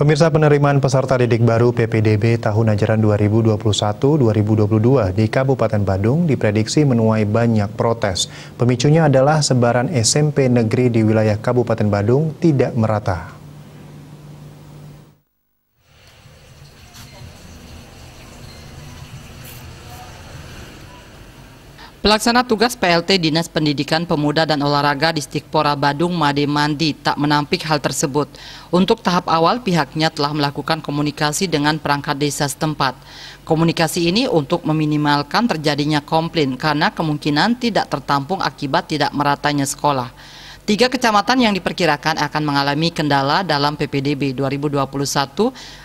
Pemirsa penerimaan peserta didik baru PPDB tahun ajaran 2021-2022 di Kabupaten Badung diprediksi menuai banyak protes. Pemicunya adalah sebaran SMP negeri di wilayah Kabupaten Badung tidak merata. Pelaksana tugas PLT Dinas Pendidikan Pemuda dan Olahraga di Stikpora Badung Made Mandi tak menampik hal tersebut. Untuk tahap awal pihaknya telah melakukan komunikasi dengan perangkat desa setempat. Komunikasi ini untuk meminimalkan terjadinya komplain karena kemungkinan tidak tertampung akibat tidak meratanya sekolah. Tiga kecamatan yang diperkirakan akan mengalami kendala dalam PPDB 2021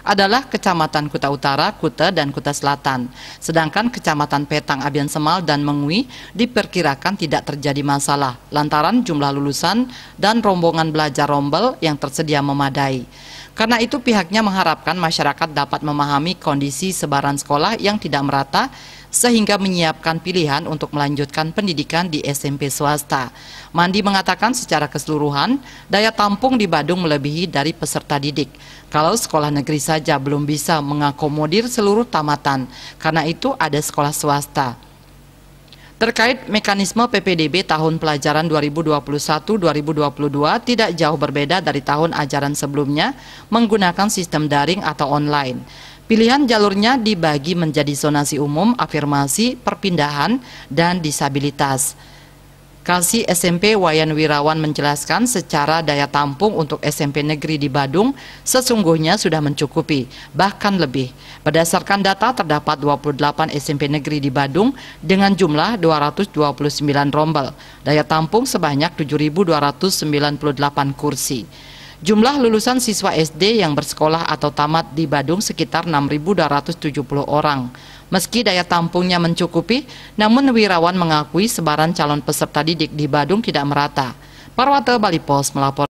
adalah Kecamatan Kuta Utara, Kuta, dan Kuta Selatan. Sedangkan Kecamatan Petang, Abian Semal, dan Mengwi diperkirakan tidak terjadi masalah lantaran jumlah lulusan dan rombongan belajar rombel yang tersedia memadai. Karena itu pihaknya mengharapkan masyarakat dapat memahami kondisi sebaran sekolah yang tidak merata sehingga menyiapkan pilihan untuk melanjutkan pendidikan di SMP swasta. Mandi mengatakan secara keseluruhan, daya tampung di Badung melebihi dari peserta didik. Kalau sekolah negeri saja belum bisa mengakomodir seluruh tamatan, karena itu ada sekolah swasta. Terkait mekanisme PPDB tahun pelajaran 2021-2022 tidak jauh berbeda dari tahun ajaran sebelumnya menggunakan sistem daring atau online. Pilihan jalurnya dibagi menjadi zonasi umum, afirmasi, perpindahan, dan disabilitas. Kasih SMP Wayan Wirawan menjelaskan secara daya tampung untuk SMP Negeri di Badung sesungguhnya sudah mencukupi, bahkan lebih. Berdasarkan data terdapat 28 SMP Negeri di Badung dengan jumlah 229 rombel, daya tampung sebanyak 7.298 kursi. Jumlah lulusan siswa SD yang bersekolah atau tamat di Badung sekitar 6.270 orang. Meski daya tampungnya mencukupi, namun Wirawan mengakui sebaran calon peserta didik di Badung tidak merata. Parwate Bali Pos melaporkan.